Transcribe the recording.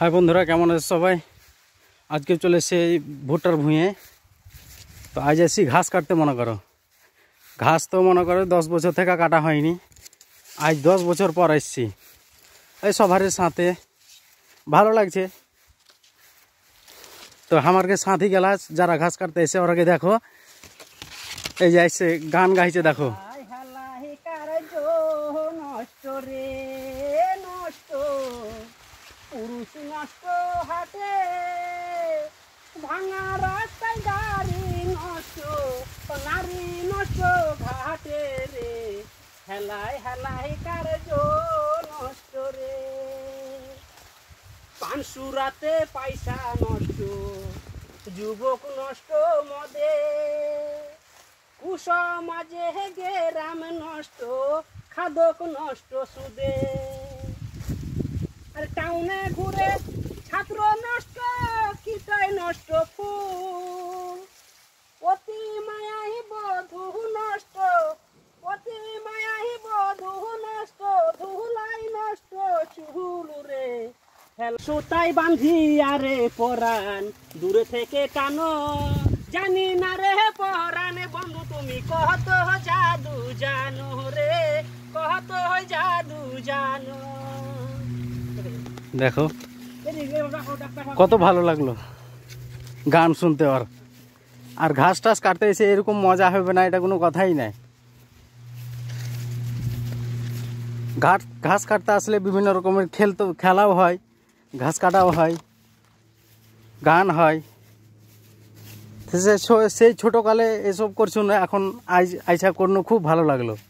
high বন্ধুরা কেমন আছে সবাই আজকে চলে এসে এই ভুট্টার ভুঁয়ে তো আজ আসি ঘাস কাটতে মনে করো ঘাস তো মনে করো দশ বছর থেকে কাটা হয়নি আজ দশ বছর পর এসছি এই সবারের সাথে ভালো লাগছে তো আমারকে সাঁথি গেলা যারা ঘাস কাটতে এসে ওরাকে দেখো এই যে এসে গান গাইছে দেখো হেলাই হেলাই কার নষ্ট রে পানসুরাতে পয়সা নষ্ট যুবক নষ্ট মদে কুসমাজে রাম নষ্ট খাদক নষ্ট সুদে আর টাউনে ঘুরে ছাত্র নষ্ট কিতায় নষ্ট ফুল সোতাই বান্ধি আরে পরান দূরে থেকে কানো জানি না রে পরান বন্ধু তুমি কত জাদু জানো রে কত জাদু জানো দেখো কত ভালো লাগলো গান শুনতে আর আর ঘাস টাস কাটতে এসে এরকম মজা হবে না এটা কোনো কথাই নাই ঘাট ঘাস কাটতে আসলে বিভিন্ন রকমের খেলতো খেলাও হয় ঘাস কাটাও হয় গান হয় সে সেই ছোটোকালে এসব করছো না এখন আইসা করনো খুব ভালো লাগলো